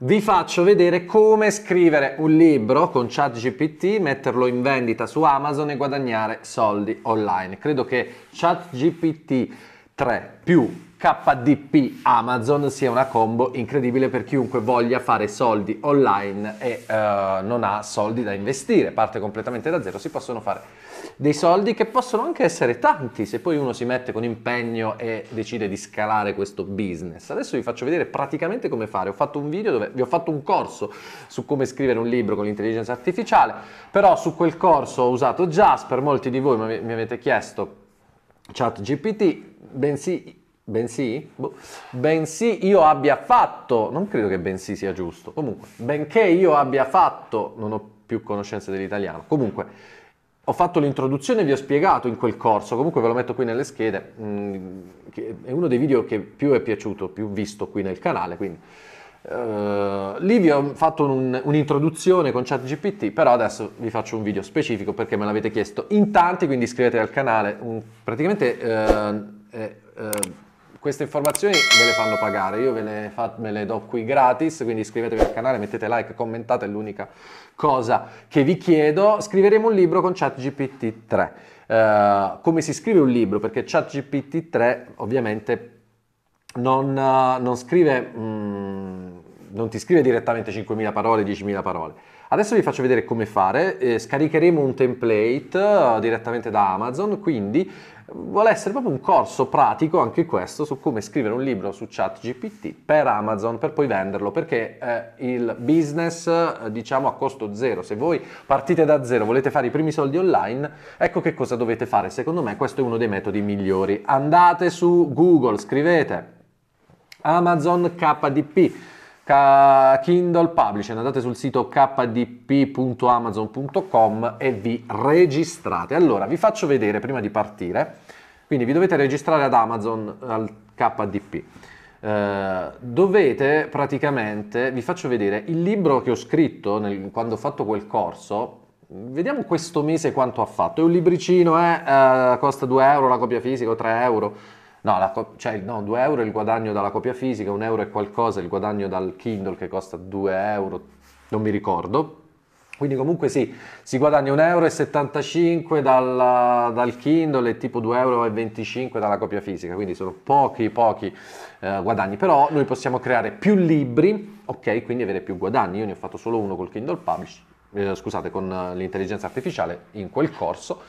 Vi faccio vedere come scrivere un libro con ChatGPT, metterlo in vendita su Amazon e guadagnare soldi online. Credo che ChatGPT 3 più KDP Amazon sia una combo incredibile per chiunque voglia fare soldi online e uh, non ha soldi da investire. Parte completamente da zero, si possono fare dei soldi che possono anche essere tanti se poi uno si mette con impegno e decide di scalare questo business. Adesso vi faccio vedere praticamente come fare. Ho fatto un video dove vi ho fatto un corso su come scrivere un libro con l'intelligenza artificiale, però su quel corso ho usato Jasper, molti di voi mi avete chiesto chat GPT, bensì Bensì? Boh. Bensì io abbia fatto, non credo che bensì sia giusto, comunque, benché io abbia fatto, non ho più conoscenze dell'italiano, comunque, ho fatto l'introduzione, vi ho spiegato in quel corso, comunque ve lo metto qui nelle schede, mm, è uno dei video che più è piaciuto, più visto qui nel canale, quindi uh, lì vi ho fatto un, un'introduzione con ChatGPT, però adesso vi faccio un video specifico perché me l'avete chiesto in tanti, quindi iscrivetevi al canale, praticamente uh, eh, uh, queste informazioni ve le fanno pagare, io ve le, fa, ve le, do qui gratis, quindi iscrivetevi al canale, mettete like, commentate, è l'unica cosa che vi chiedo. Scriveremo un libro con ChatGPT 3. Uh, eh, come si scrive un libro? Perché ChatGPT 3 ovviamente non, uh, non scrive, mm, non ti scrive direttamente 5.000 parole, 10.000 parole Adesso vi faccio vedere come fare, eh, scaricheremo un template eh, direttamente da Amazon, quindi eh, vuole essere proprio un corso pratico anche questo su come scrivere un libro su ChatGPT per Amazon per poi venderlo perché eh, il business eh, diciamo a costo zero se voi partite da zero volete fare i primi soldi online ecco che cosa dovete fare secondo me questo è uno dei metodi migliori andate su Google scrivete Amazon KDP Kindle Publishing, andate sul sito kdp.amazon.com e vi registrate. Allora, vi faccio vedere prima di partire, quindi vi dovete registrare ad Amazon, al KDP. Eh, dovete praticamente, vi faccio vedere, il libro che ho scritto nel, quando ho fatto quel corso, vediamo questo mese quanto ha fatto, è un libricino, eh, eh, costa 2 euro la copia fisica 3 euro, No, la, cioè, no, 2 euro è il guadagno dalla copia fisica, 1 euro è qualcosa, il guadagno dal Kindle che costa 2 euro, non mi ricordo. Quindi comunque sì, si guadagna 1,75 euro dalla, dal Kindle e tipo 2,25 euro dalla copia fisica, quindi sono pochi pochi eh, guadagni, però noi possiamo creare più libri, ok, quindi avere più guadagni, io ne ho fatto solo uno col Kindle Publish, eh, scusate, con eh, l'intelligenza artificiale in quel corso,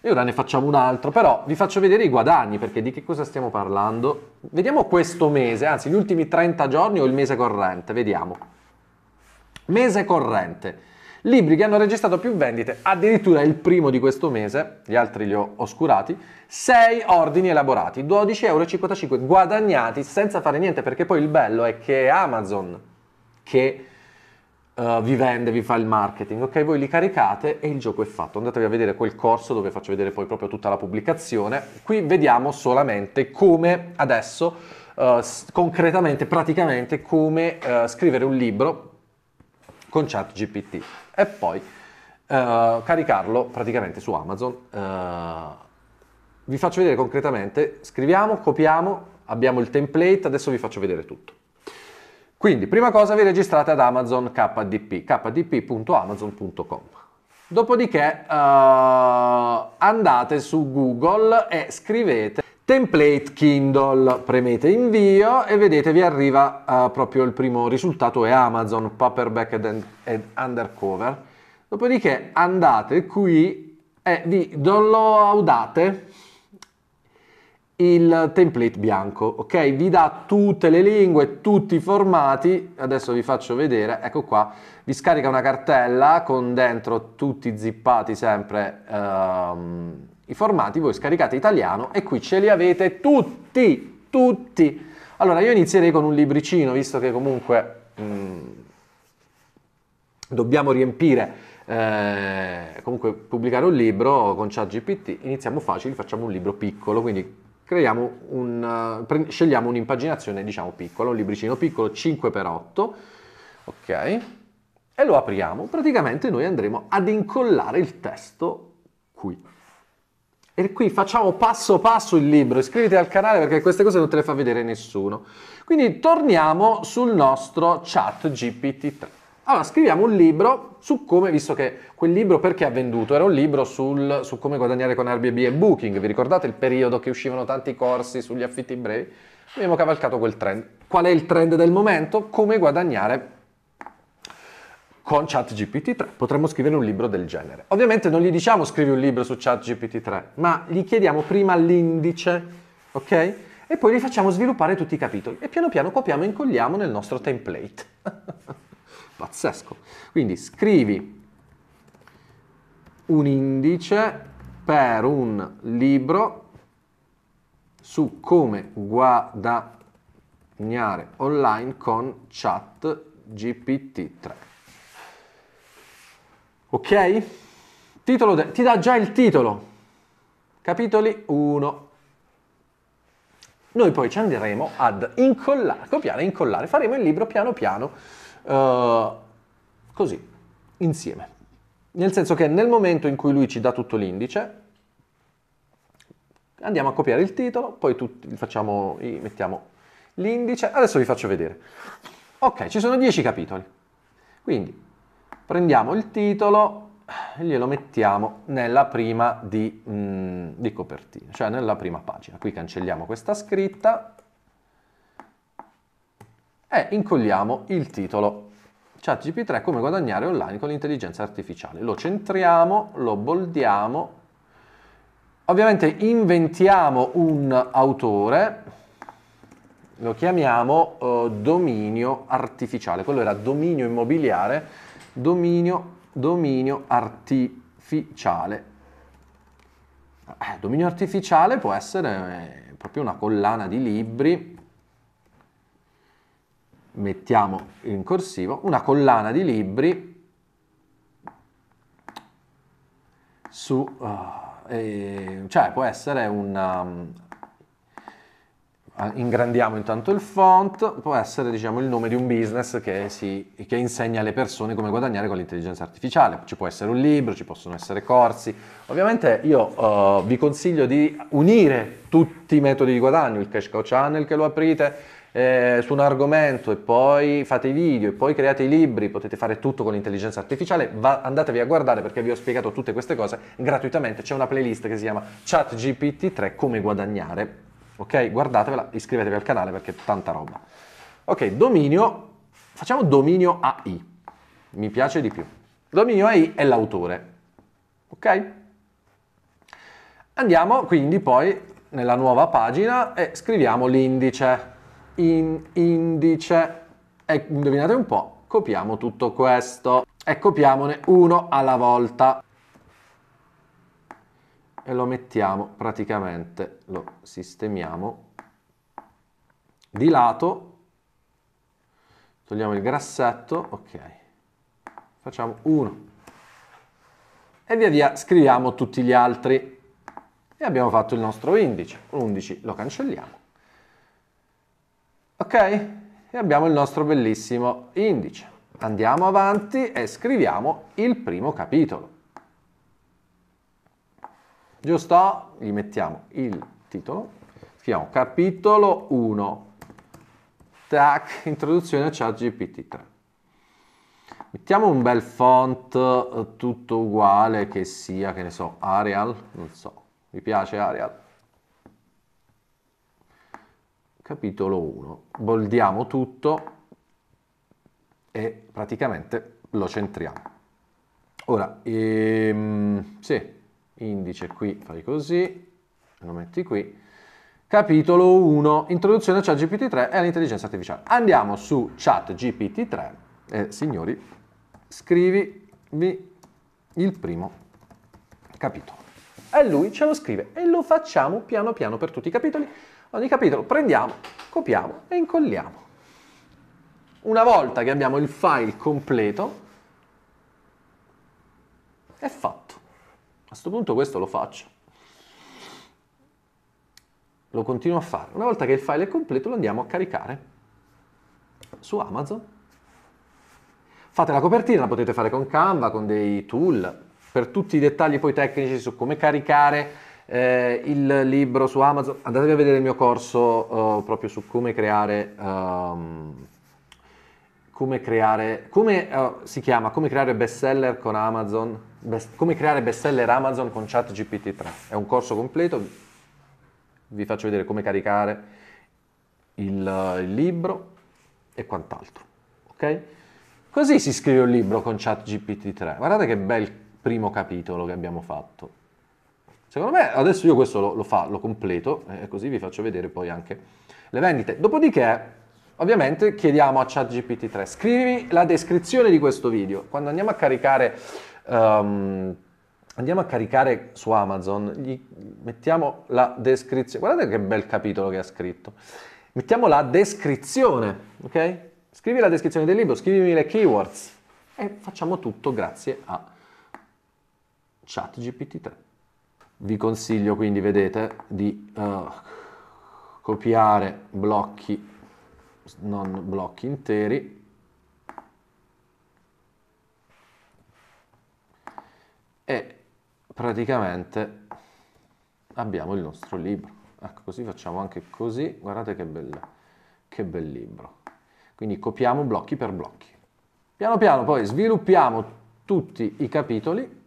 e ora ne facciamo un altro, però vi faccio vedere i guadagni perché di che cosa stiamo parlando. Vediamo questo mese, anzi gli ultimi 30 giorni o il mese corrente, vediamo. Mese corrente. Libri che hanno registrato più vendite, addirittura il primo di questo mese, gli altri li ho oscurati, 6 ordini elaborati, 12,55 euro guadagnati senza fare niente perché poi il bello è che Amazon, che uh, vi vende, vi fa il marketing, ok? Voi li caricate e il gioco è fatto. Andatevi a vedere quel corso dove faccio vedere poi proprio tutta la pubblicazione. Qui vediamo solamente come adesso, uh, concretamente, praticamente, come uh, scrivere un libro con chat GPT e poi caricarlo praticamente su Amazon. vi faccio vedere concretamente, scriviamo, copiamo, abbiamo il template, adesso vi faccio vedere tutto. Quindi, prima cosa vi registrate ad Amazon KDP, kdp.amazon.com. Dopodiché uh, andate su Google e scrivete template Kindle, premete invio e vedete vi arriva uh, proprio il primo risultato è Amazon paperback ed, ed undercover. Dopodiché andate qui e vi downloadate il template bianco, ok? Vi dà tutte le lingue, tutti i formati, adesso vi faccio vedere, ecco qua, vi scarica una cartella con dentro tutti zippati sempre ehm, i formati, voi scaricate italiano e qui ce li avete tutti, tutti. Allora io inizierei con un libricino, visto che comunque mh, mm, dobbiamo riempire eh, comunque pubblicare un libro con ChatGPT, iniziamo facile, facciamo un libro piccolo, quindi un, eh, pre, scegliamo un'impaginazione diciamo piccola, un libricino piccolo 5x8, ok? E lo apriamo, praticamente noi andremo ad incollare il testo qui. E qui facciamo passo passo il libro, iscriviti al canale perché queste cose non te le fa vedere nessuno. Quindi torniamo sul nostro chat GPT-3. Allora, scriviamo un libro su come, visto che quel libro perché ha venduto, era un libro sul, su come guadagnare con Airbnb e Booking, vi ricordate il periodo che uscivano tanti corsi sugli affitti brevi? Abbiamo cavalcato quel trend. Qual è il trend del momento? Come guadagnare con ChatGPT3. Potremmo scrivere un libro del genere. Ovviamente non gli diciamo scrivi un libro su ChatGPT3, ma gli chiediamo prima l'indice, ok? E poi gli facciamo sviluppare tutti i capitoli e piano piano copiamo e incolliamo nel nostro template. pazzesco. Quindi scrivi un indice per un libro su come guadagnare online con chat GPT-3. Ok? De- ti dà già il titolo. Capitoli 1. Noi poi ci andremo ad incollare, copiare e incollare. Faremo il libro piano piano eh, così, insieme. Nel senso che nel momento in cui lui ci dà tutto l'indice, andiamo a copiare il titolo, poi tutti facciamo, mettiamo l'indice, adesso vi faccio vedere. Ok, ci sono 10 capitoli, quindi prendiamo il titolo e glielo mettiamo nella prima di, mh, mm, di copertina, cioè nella prima pagina. Qui cancelliamo questa scritta, e incolliamo il titolo ChatGPT 3 come guadagnare online con l'intelligenza artificiale. Lo centriamo, lo boldiamo, ovviamente inventiamo un autore, lo chiamiamo eh, dominio artificiale, quello era dominio immobiliare, dominio, dominio artificiale. Eh, dominio artificiale può essere eh, proprio una collana di libri mettiamo in corsivo, una collana di libri su... Uh, eh, cioè può essere un... Um, eh, ingrandiamo intanto il font, può essere diciamo il nome di un business che, si, che insegna alle persone come guadagnare con l'intelligenza artificiale. Ci può essere un libro, ci possono essere corsi. Ovviamente io uh, vi consiglio di unire tutti i metodi di guadagno, il cash cow channel che lo aprite, eh, su un argomento e poi fate i video e poi create i libri, potete fare tutto con l'intelligenza artificiale, Va, andatevi a guardare perché vi ho spiegato tutte queste cose gratuitamente, c'è una playlist che si chiama chatgpt 3 come guadagnare, ok? Guardatevela, iscrivetevi al canale perché è tanta roba. Ok, dominio, facciamo dominio AI, mi piace di più. Dominio AI è l'autore, ok? Andiamo quindi poi nella nuova pagina e scriviamo l'indice in indice. E indovinate un po', copiamo tutto questo e copiamone uno alla volta. E lo mettiamo praticamente, lo sistemiamo di lato, togliamo il grassetto, ok, facciamo uno e via via scriviamo tutti gli altri e abbiamo fatto il nostro indice, l'11 lo cancelliamo ok? E abbiamo il nostro bellissimo indice. Andiamo avanti e scriviamo il primo capitolo. Giusto? Gli mettiamo il titolo. Scriviamo capitolo 1. Tac, introduzione a ChatGPT 3. Mettiamo un bel font eh, tutto uguale che sia, che ne so, Arial, non so. mi piace Arial? capitolo 1. Boldiamo tutto e praticamente lo centriamo. Ora, ehm, sì, indice qui fai così, lo metti qui. Capitolo 1, introduzione a ChatGPT3 e all'intelligenza artificiale. Andiamo su ChatGPT3 e signori, scrivivi il primo capitolo. E lui ce lo scrive e lo facciamo piano piano per tutti i capitoli ogni capitolo prendiamo, copiamo e incolliamo. Una volta che abbiamo il file completo, è fatto. A questo punto questo lo faccio. Lo continuo a fare. Una volta che il file è completo lo andiamo a caricare su Amazon. Fate la copertina, la potete fare con Canva, con dei tool. Per tutti i dettagli poi tecnici su come caricare eh, il libro su Amazon, andatevi a vedere il mio corso uh, proprio su come creare, um, come creare, come uh, si chiama, come creare bestseller con Amazon, best, come creare bestseller Amazon con ChatGPT 3. È un corso completo, vi faccio vedere come caricare il, eh, il libro e quant'altro, ok? Così si scrive un libro con ChatGPT 3. Guardate che bel primo capitolo che abbiamo fatto. Secondo me adesso io questo lo, lo, fa, lo completo e eh, così vi faccio vedere poi anche le vendite. Dopodiché ovviamente chiediamo a ChatGPT 3 scrivi la descrizione di questo video. Quando andiamo a caricare, um, andiamo a caricare su Amazon, gli mettiamo la descrizione. Guardate che bel capitolo che ha scritto. Mettiamo la descrizione, ok? Scrivi la descrizione del libro, scrivimi le keywords e facciamo tutto grazie a ChatGPT 3 vi consiglio quindi vedete di uh, copiare blocchi non blocchi interi e praticamente abbiamo il nostro libro ecco così facciamo anche così guardate che bel, che bel libro quindi copiamo blocchi per blocchi piano piano poi sviluppiamo tutti i capitoli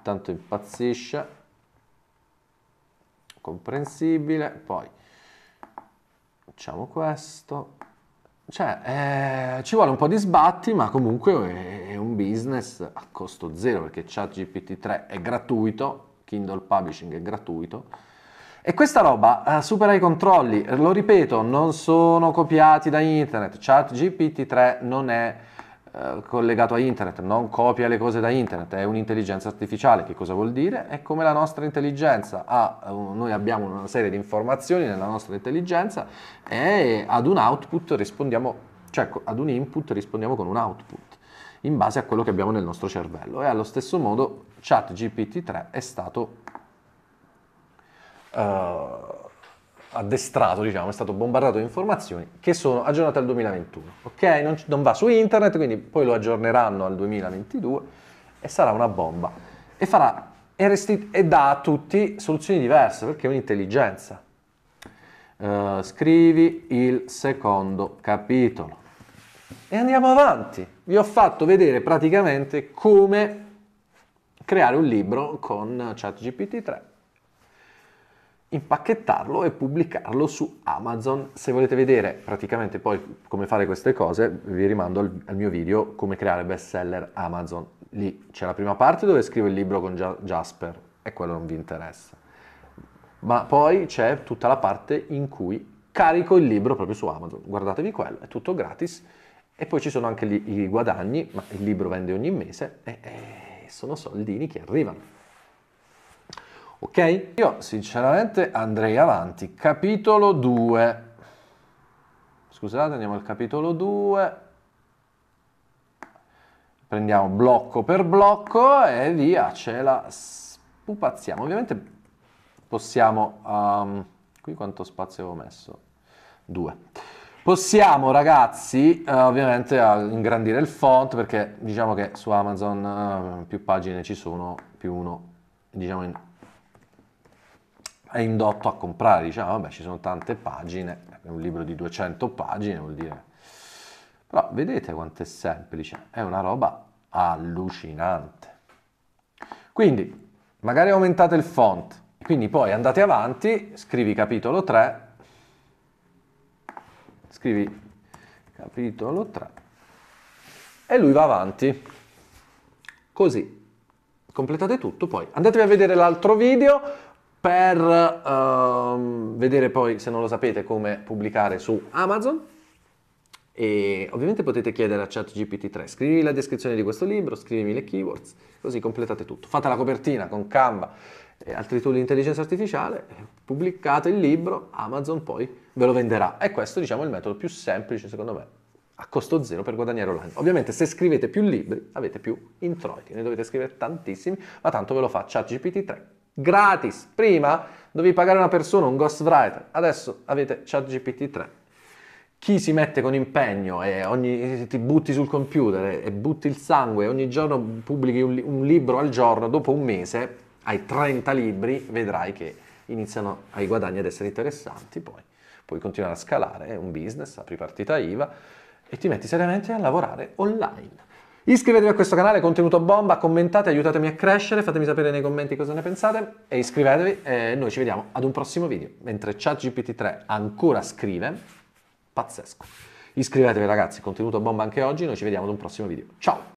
tanto impazzisce comprensibile poi facciamo questo cioè eh, ci vuole un po' di sbatti ma comunque è, è un business a costo zero perché chat GPT 3 è gratuito Kindle Publishing è gratuito e questa roba eh, supera i controlli lo ripeto non sono copiati da internet chat GPT 3 non è eh, collegato a internet, non copia le cose da internet, è un'intelligenza artificiale. Che cosa vuol dire? È come la nostra intelligenza. Ha, eh, noi abbiamo una serie di informazioni nella nostra intelligenza e ad un output rispondiamo, cioè ad un input rispondiamo con un output in base a quello che abbiamo nel nostro cervello. E allo stesso modo ChatGPT 3 è stato uh, addestrato, diciamo, è stato bombardato di informazioni che sono aggiornate al 2021, ok? Non, non va su internet, quindi poi lo aggiorneranno al 2022 e sarà una bomba. E farà e, resti- e, dà a tutti soluzioni diverse perché è un'intelligenza. Uh, scrivi il secondo capitolo e andiamo avanti. Vi ho fatto vedere praticamente come creare un libro con ChatGPT 3 impacchettarlo e pubblicarlo su Amazon. Se volete vedere praticamente poi come fare queste cose, vi rimando al, al mio video come creare best seller Amazon. Lì c'è la prima parte dove scrivo il libro con Jasper e quello non vi interessa. Ma poi c'è tutta la parte in cui carico il libro proprio su Amazon. Guardatevi quello, è tutto gratis. E poi ci sono anche gli, i guadagni, ma il libro vende ogni mese e, e sono soldini che arrivano. Ok? Io sinceramente andrei avanti. Capitolo 2. Scusate, andiamo al capitolo 2. Prendiamo blocco per blocco e via, ce la spupazziamo. Ovviamente possiamo... Um, qui quanto spazio ho messo? 2. Possiamo ragazzi uh, ovviamente uh, ingrandire il font perché diciamo che su Amazon uh, più pagine ci sono, più uno diciamo in è indotto a comprare, diciamo, vabbè ci sono tante pagine, è un libro di 200 pagine vuol dire... Però vedete quanto è semplice, è una roba allucinante. Quindi, magari aumentate il font, quindi poi andate avanti, scrivi capitolo 3, scrivi capitolo 3 e lui va avanti. Così, completate tutto, poi andatevi a vedere l'altro video, per uh, vedere poi, se non lo sapete, come pubblicare su Amazon. E ovviamente potete chiedere a ChatGPT3, scrivimi la descrizione di questo libro, scrivimi le keywords, così completate tutto. Fate la copertina con Canva e altri tool di intelligenza artificiale, pubblicate il libro, Amazon poi ve lo venderà. E questo diciamo è il metodo più semplice secondo me, a costo zero per guadagnare online. Ovviamente se scrivete più libri avete più introiti, ne dovete scrivere tantissimi, ma tanto ve lo fa ChatGPT3 gratis. Prima dovevi pagare una persona, un ghostwriter, adesso avete ChatGPT 3. Chi si mette con impegno e ogni, ti butti sul computer e butti il sangue, ogni giorno pubblichi un, un libro al giorno, dopo un mese hai 30 libri, vedrai che iniziano ai guadagni ad essere interessanti, poi puoi continuare a scalare, è un business, apri partita IVA e ti metti seriamente a lavorare online. Iscrivetevi a questo canale, contenuto bomba, commentate, aiutatemi a crescere, fatemi sapere nei commenti cosa ne pensate e iscrivetevi e noi ci vediamo ad un prossimo video. Mentre ChatGPT3 ancora scrive, pazzesco. Iscrivetevi ragazzi, contenuto bomba anche oggi, noi ci vediamo ad un prossimo video. Ciao!